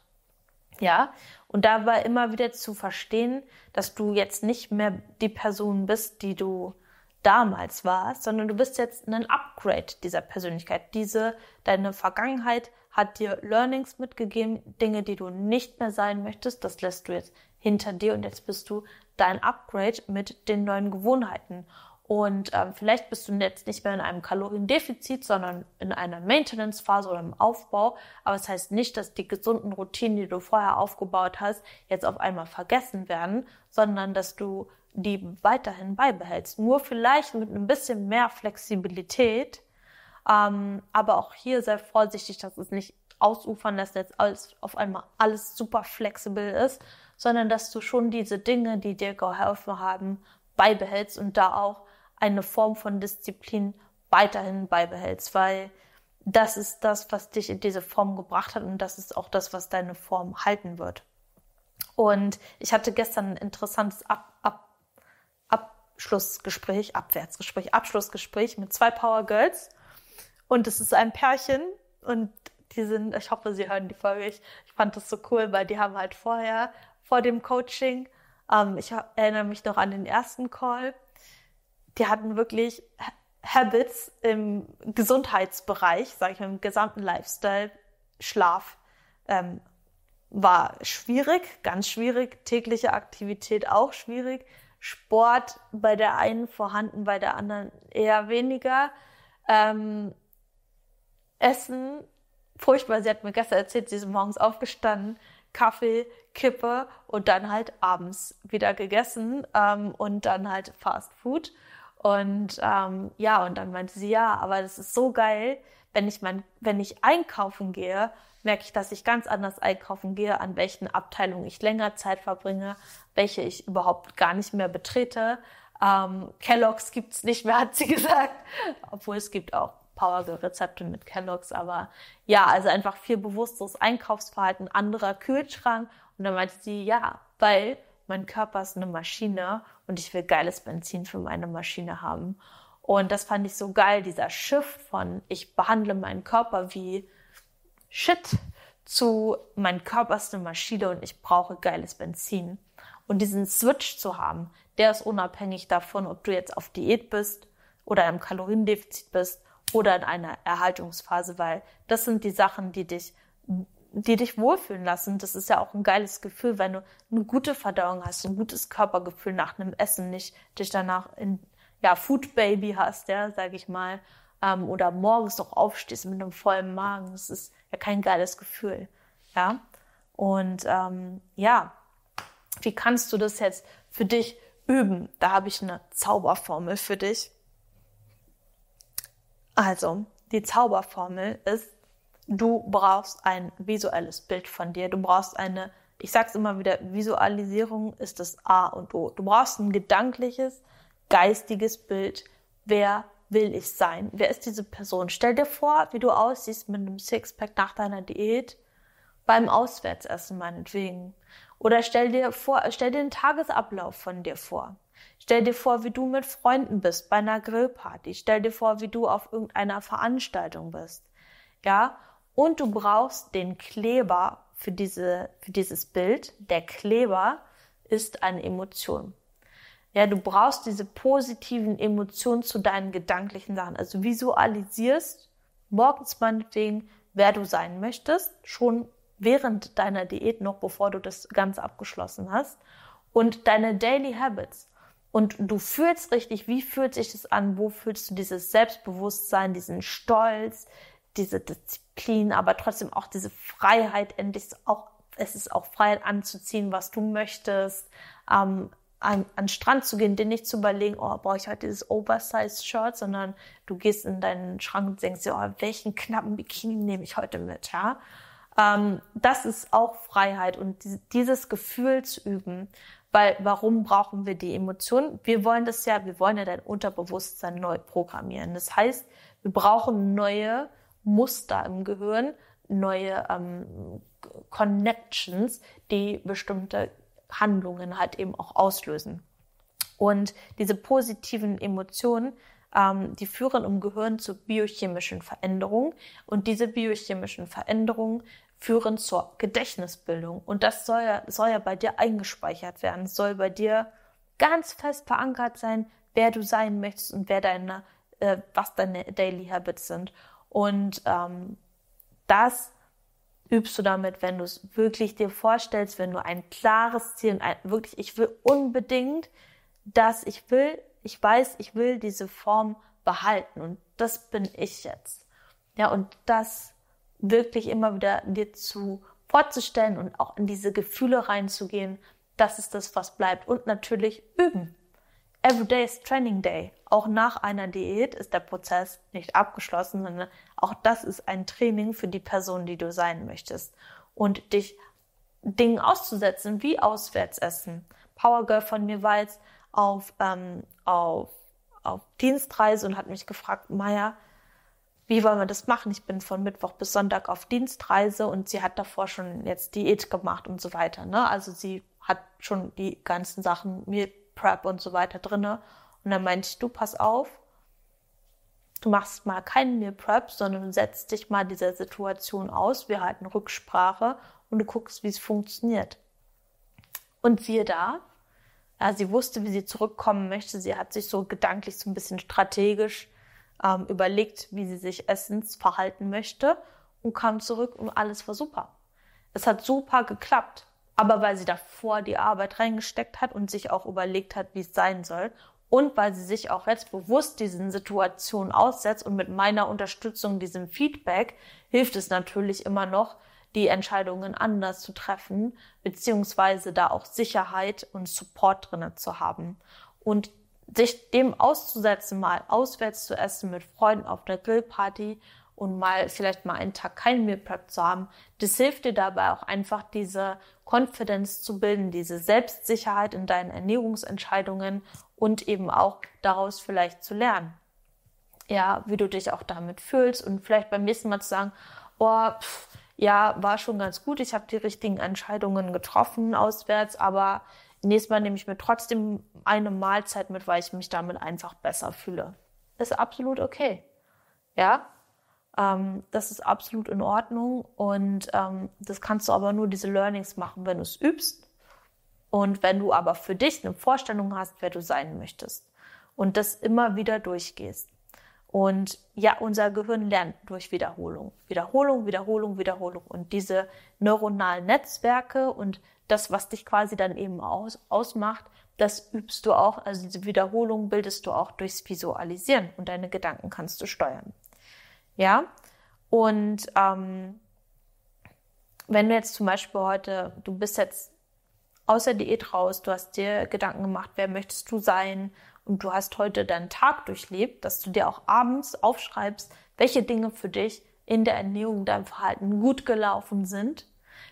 Ja, und dabei immer wieder zu verstehen, dass du jetzt nicht mehr die Person bist, die du damals warst, sondern du bist jetzt ein Upgrade dieser Persönlichkeit. Diese, deine Vergangenheit hat dir Learnings mitgegeben, Dinge, die du nicht mehr sein möchtest, das lässt du jetzt hinter dir und jetzt bist du dein Upgrade mit den neuen Gewohnheiten. Und ähm, vielleicht bist du jetzt nicht mehr in einem Kaloriendefizit, sondern in einer Maintenance-Phase oder im Aufbau. Aber es das heißt nicht, dass die gesunden Routinen, die du vorher aufgebaut hast, jetzt auf einmal vergessen werden, sondern dass du die weiterhin beibehältst. Nur vielleicht mit ein bisschen mehr Flexibilität. Ähm, aber auch hier sehr vorsichtig, dass es nicht ausufern, dass jetzt alles, auf einmal alles super flexibel ist, sondern dass du schon diese Dinge, die dir geholfen haben, beibehältst und da auch eine Form von Disziplin weiterhin beibehältst, weil das ist das, was dich in diese Form gebracht hat und das ist auch das, was deine Form halten wird. Und ich hatte gestern ein interessantes Ab Ab Abschlussgespräch, Abwärtsgespräch, Abschlussgespräch mit zwei Power Girls und es ist ein Pärchen und die sind, ich hoffe, sie hören die Folge. Ich, ich fand das so cool, weil die haben halt vorher, vor dem Coaching, ähm, ich erinnere mich noch an den ersten Call, die hatten wirklich Habits im Gesundheitsbereich, sage ich mal, im gesamten Lifestyle, Schlaf ähm, war schwierig, ganz schwierig, tägliche Aktivität auch schwierig, Sport bei der einen vorhanden, bei der anderen eher weniger, ähm, Essen furchtbar, sie hat mir gestern erzählt, sie ist morgens aufgestanden, Kaffee, Kippe und dann halt abends wieder gegessen ähm, und dann halt Fast Food. Und ähm, ja, und dann meinte sie, ja, aber das ist so geil, wenn ich mein, wenn ich einkaufen gehe, merke ich, dass ich ganz anders einkaufen gehe, an welchen Abteilungen ich länger Zeit verbringe, welche ich überhaupt gar nicht mehr betrete. Ähm, Kellogg's gibt's nicht mehr, hat sie gesagt. Obwohl es gibt auch Power-Rezepte mit Kellogg's, aber ja, also einfach viel bewussteres Einkaufsverhalten, anderer Kühlschrank. Und dann meinte sie, ja, weil mein Körper ist eine Maschine und ich will geiles Benzin für meine Maschine haben. Und das fand ich so geil, dieser Shift von ich behandle meinen Körper wie Shit zu mein Körper ist eine Maschine und ich brauche geiles Benzin. Und diesen Switch zu haben, der ist unabhängig davon, ob du jetzt auf Diät bist oder im Kaloriendefizit bist oder in einer Erhaltungsphase, weil das sind die Sachen, die dich die dich wohlfühlen lassen. Das ist ja auch ein geiles Gefühl, wenn du eine gute Verdauung hast, ein gutes Körpergefühl nach einem Essen, nicht dich danach in ja Food Baby hast, ja, sag ich mal, ähm, oder morgens doch aufstehst mit einem vollen Magen. Das ist ja kein geiles Gefühl, ja. Und ähm, ja, wie kannst du das jetzt für dich üben? Da habe ich eine Zauberformel für dich. Also die Zauberformel ist du brauchst ein visuelles Bild von dir. Du brauchst eine, ich sag's immer wieder, Visualisierung ist das A und O. Du brauchst ein gedankliches, geistiges Bild. Wer will ich sein? Wer ist diese Person? Stell dir vor, wie du aussiehst mit einem Sixpack nach deiner Diät beim Auswärtsessen meinetwegen. Oder stell dir vor, stell dir den Tagesablauf von dir vor. Stell dir vor, wie du mit Freunden bist bei einer Grillparty. Stell dir vor, wie du auf irgendeiner Veranstaltung bist. Ja, und du brauchst den Kleber für, diese, für dieses Bild. Der Kleber ist eine Emotion. Ja, du brauchst diese positiven Emotionen zu deinen gedanklichen Sachen. Also visualisierst morgens meinetwegen, wer du sein möchtest, schon während deiner Diät noch, bevor du das ganz abgeschlossen hast. Und deine Daily Habits. Und du fühlst richtig, wie fühlt sich das an? Wo fühlst du dieses Selbstbewusstsein, diesen Stolz, diese Disziplin, aber trotzdem auch diese Freiheit, endlich auch, es ist auch Freiheit anzuziehen, was du möchtest, ähm, an, an Strand zu gehen, dir nicht zu überlegen, oh, brauche ich heute dieses Oversize-Shirt, sondern du gehst in deinen Schrank und denkst dir, oh, welchen knappen Bikini nehme ich heute mit, ja? Ähm, das ist auch Freiheit und die, dieses Gefühl zu üben, weil warum brauchen wir die Emotionen? Wir wollen das ja, wir wollen ja dein Unterbewusstsein neu programmieren. Das heißt, wir brauchen neue Muster im Gehirn, neue ähm, Connections, die bestimmte Handlungen halt eben auch auslösen. Und diese positiven Emotionen, ähm, die führen im Gehirn zu biochemischen Veränderungen und diese biochemischen Veränderungen führen zur Gedächtnisbildung. Und das soll ja, soll ja bei dir eingespeichert werden, es soll bei dir ganz fest verankert sein, wer du sein möchtest und wer deine, äh, was deine Daily Habits sind. Und ähm, das übst du damit, wenn du es wirklich dir vorstellst, wenn du ein klares Ziel und ein, wirklich, ich will unbedingt dass ich will, ich weiß, ich will diese Form behalten und das bin ich jetzt. Ja, und das wirklich immer wieder dir zu vorzustellen und auch in diese Gefühle reinzugehen, das ist das, was bleibt. Und natürlich üben. Every day is Training Day. Auch nach einer Diät ist der Prozess nicht abgeschlossen, sondern auch das ist ein Training für die Person, die du sein möchtest. Und dich Dingen auszusetzen, wie Auswärtsessen. Power Girl von mir war jetzt auf, ähm, auf, auf Dienstreise und hat mich gefragt, Maya, wie wollen wir das machen? Ich bin von Mittwoch bis Sonntag auf Dienstreise und sie hat davor schon jetzt Diät gemacht und so weiter. Ne? Also sie hat schon die ganzen Sachen mir Prep und so weiter drin. Und dann meinte ich, du pass auf, du machst mal keinen Meal Prep, sondern setzt dich mal dieser Situation aus. Wir halten Rücksprache und du guckst, wie es funktioniert. Und siehe da, ja, sie wusste, wie sie zurückkommen möchte. Sie hat sich so gedanklich so ein bisschen strategisch ähm, überlegt, wie sie sich essens verhalten möchte und kam zurück und alles war super. Es hat super geklappt aber weil sie davor die Arbeit reingesteckt hat und sich auch überlegt hat, wie es sein soll und weil sie sich auch jetzt bewusst diesen Situationen aussetzt und mit meiner Unterstützung, diesem Feedback, hilft es natürlich immer noch, die Entscheidungen anders zu treffen, beziehungsweise da auch Sicherheit und Support drinne zu haben. Und sich dem auszusetzen, mal auswärts zu essen mit Freunden auf einer Grillparty, und mal vielleicht mal einen Tag keinen Meal Prep zu haben, das hilft dir dabei auch einfach diese Konfidenz zu bilden, diese Selbstsicherheit in deinen Ernährungsentscheidungen und eben auch daraus vielleicht zu lernen. Ja, wie du dich auch damit fühlst und vielleicht beim nächsten Mal zu sagen, oh, pff, ja, war schon ganz gut, ich habe die richtigen Entscheidungen getroffen auswärts, aber nächstes Mal nehme ich mir trotzdem eine Mahlzeit mit, weil ich mich damit einfach besser fühle. Ist absolut okay. Ja, ähm, das ist absolut in Ordnung und ähm, das kannst du aber nur diese Learnings machen, wenn du es übst und wenn du aber für dich eine Vorstellung hast, wer du sein möchtest und das immer wieder durchgehst. Und ja, unser Gehirn lernt durch Wiederholung. Wiederholung, Wiederholung, Wiederholung. Und diese neuronalen Netzwerke und das, was dich quasi dann eben aus, ausmacht, das übst du auch. Also diese Wiederholung bildest du auch durchs Visualisieren und deine Gedanken kannst du steuern. Ja. Und ähm, wenn du jetzt zum Beispiel heute, du bist jetzt außer Diät raus, du hast dir Gedanken gemacht, wer möchtest du sein und du hast heute deinen Tag durchlebt, dass du dir auch abends aufschreibst, welche Dinge für dich in der Ernährung, deinem Verhalten gut gelaufen sind,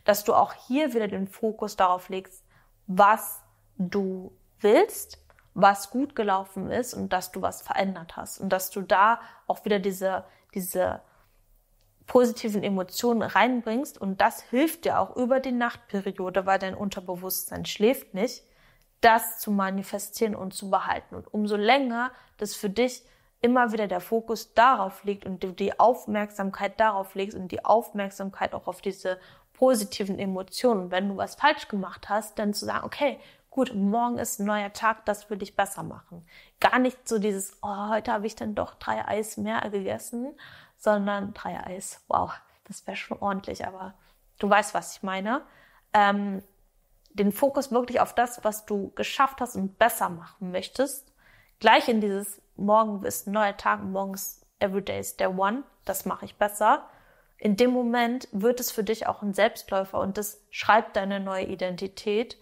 dass du auch hier wieder den Fokus darauf legst, was du willst, was gut gelaufen ist und dass du was verändert hast und dass du da auch wieder diese, diese positiven Emotionen reinbringst und das hilft dir auch über die Nachtperiode, weil dein Unterbewusstsein schläft nicht, das zu manifestieren und zu behalten. Und umso länger das für dich immer wieder der Fokus darauf liegt und du die Aufmerksamkeit darauf legst und die Aufmerksamkeit auch auf diese positiven Emotionen. Wenn du was falsch gemacht hast, dann zu sagen, okay, gut, morgen ist ein neuer Tag, das will ich besser machen. Gar nicht so dieses, oh, heute habe ich dann doch drei Eis mehr gegessen, sondern drei Eis, wow, das wäre schon ordentlich, aber du weißt, was ich meine. Ähm, den Fokus wirklich auf das, was du geschafft hast und besser machen möchtest, gleich in dieses Morgen ist ein neuer Tag, morgens Everyday is der One, das mache ich besser. In dem Moment wird es für dich auch ein Selbstläufer und das schreibt deine neue Identität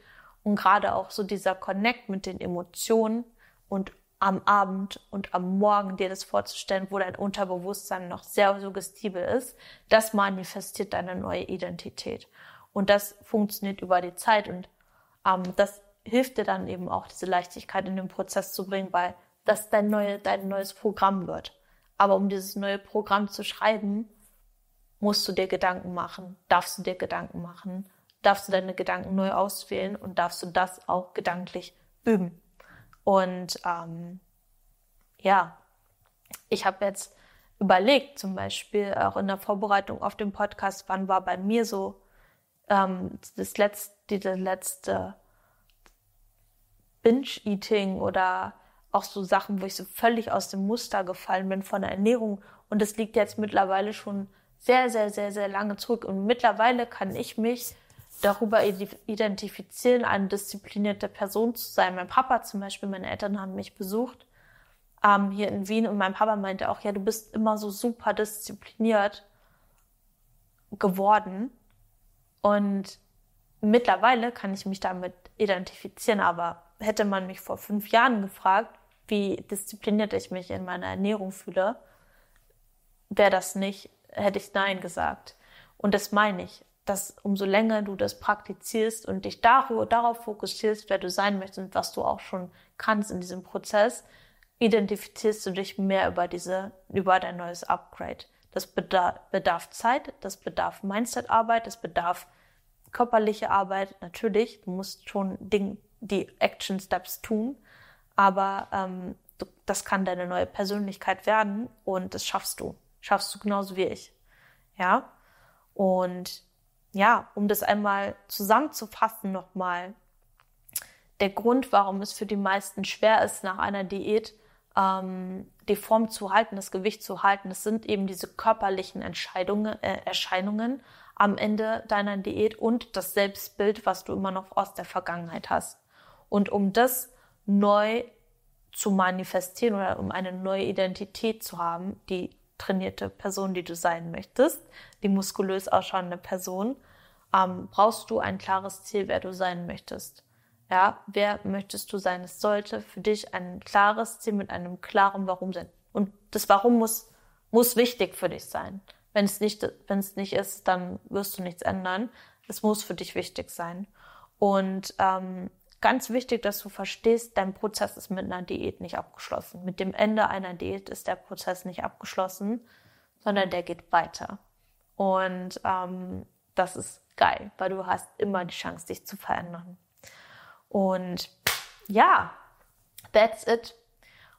und gerade auch so dieser Connect mit den Emotionen und am Abend und am Morgen dir das vorzustellen, wo dein Unterbewusstsein noch sehr suggestibel ist, das manifestiert deine neue Identität. Und das funktioniert über die Zeit und ähm, das hilft dir dann eben auch, diese Leichtigkeit in den Prozess zu bringen, weil das dein, neue, dein neues Programm wird. Aber um dieses neue Programm zu schreiben, musst du dir Gedanken machen, darfst du dir Gedanken machen darfst du deine Gedanken neu auswählen und darfst du das auch gedanklich üben. Und ähm, ja, ich habe jetzt überlegt, zum Beispiel auch in der Vorbereitung auf den Podcast, wann war bei mir so ähm, das letzte, das letzte Binge-Eating oder auch so Sachen, wo ich so völlig aus dem Muster gefallen bin von der Ernährung. Und das liegt jetzt mittlerweile schon sehr, sehr, sehr, sehr lange zurück. Und mittlerweile kann ich mich darüber identifizieren, eine disziplinierte Person zu sein. Mein Papa zum Beispiel, meine Eltern haben mich besucht ähm, hier in Wien und mein Papa meinte auch, ja, du bist immer so super diszipliniert geworden. Und mittlerweile kann ich mich damit identifizieren, aber hätte man mich vor fünf Jahren gefragt, wie diszipliniert ich mich in meiner Ernährung fühle, wäre das nicht, hätte ich Nein gesagt. Und das meine ich dass umso länger du das praktizierst und dich darüber, darauf fokussierst, wer du sein möchtest und was du auch schon kannst in diesem Prozess, identifizierst du dich mehr über diese, über dein neues Upgrade. Das bedarf, bedarf Zeit, das bedarf Mindsetarbeit, das bedarf körperliche Arbeit. Natürlich, du musst schon Ding, die Action Steps tun, aber ähm, das kann deine neue Persönlichkeit werden und das schaffst du. Schaffst du genauso wie ich. Ja. Und ja, um das einmal zusammenzufassen nochmal, der Grund, warum es für die meisten schwer ist, nach einer Diät ähm, die Form zu halten, das Gewicht zu halten, das sind eben diese körperlichen Entscheidungen, äh, Erscheinungen am Ende deiner Diät und das Selbstbild, was du immer noch aus der Vergangenheit hast. Und um das neu zu manifestieren oder um eine neue Identität zu haben, die trainierte Person, die du sein möchtest, die muskulös ausschauende Person, ähm, brauchst du ein klares Ziel, wer du sein möchtest. Ja, wer möchtest du sein? Es sollte für dich ein klares Ziel mit einem klaren Warum sein. Und das Warum muss, muss wichtig für dich sein. Wenn es nicht, wenn es nicht ist, dann wirst du nichts ändern. Es muss für dich wichtig sein. Und ähm, ganz wichtig, dass du verstehst, dein Prozess ist mit einer Diät nicht abgeschlossen. Mit dem Ende einer Diät ist der Prozess nicht abgeschlossen, sondern der geht weiter. Und ähm, das ist geil, weil du hast immer die Chance, dich zu verändern. Und ja, that's it.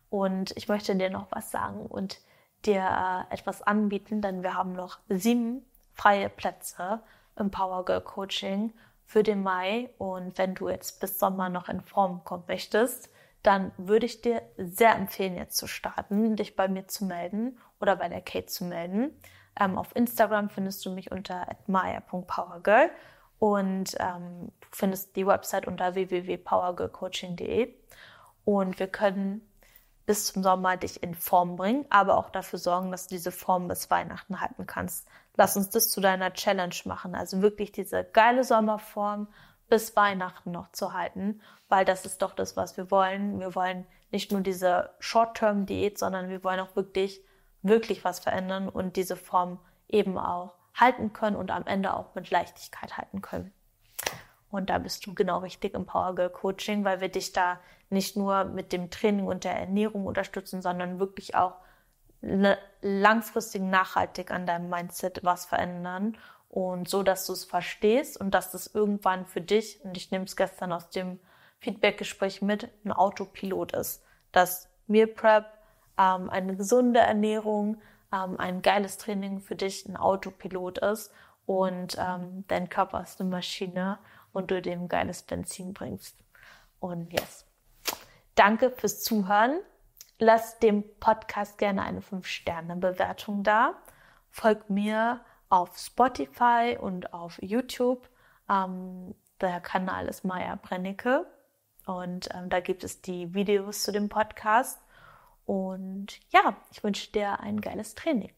Und ich möchte dir noch was sagen und dir äh, etwas anbieten, denn wir haben noch sieben freie Plätze im Power Girl Coaching für den Mai. Und wenn du jetzt bis Sommer noch in Form kommen möchtest, dann würde ich dir sehr empfehlen, jetzt zu starten, dich bei mir zu melden oder bei der Kate zu melden. Ähm, auf Instagram findest du mich unter admire.powergirl und ähm, du findest die Website unter www.powergirlcoaching.de. Und wir können bis zum Sommer dich in Form bringen, aber auch dafür sorgen, dass du diese Form bis Weihnachten halten kannst. Lass uns das zu deiner Challenge machen. Also wirklich diese geile Sommerform bis Weihnachten noch zu halten, weil das ist doch das, was wir wollen. Wir wollen nicht nur diese Short-Term-Diät, sondern wir wollen auch wirklich wirklich was verändern und diese Form eben auch halten können und am Ende auch mit Leichtigkeit halten können. Und da bist du genau richtig im Power Girl Coaching, weil wir dich da nicht nur mit dem Training und der Ernährung unterstützen, sondern wirklich auch langfristig nachhaltig an deinem Mindset was verändern und so, dass du es verstehst und dass das irgendwann für dich, und ich nehme es gestern aus dem Feedbackgespräch mit, ein Autopilot ist, dass Meal Prep ähm, eine gesunde Ernährung, ähm, ein geiles Training für dich ein Autopilot ist und ähm, dein Körper ist eine Maschine und du dem geiles Benzin bringst. Und yes. Danke fürs Zuhören. Lass dem Podcast gerne eine 5-Sterne-Bewertung da. Folg mir auf Spotify und auf YouTube. Ähm, der Kanal ist Maya Brennecke und ähm, da gibt es die Videos zu dem Podcast. Und ja, ich wünsche dir ein geiles Training.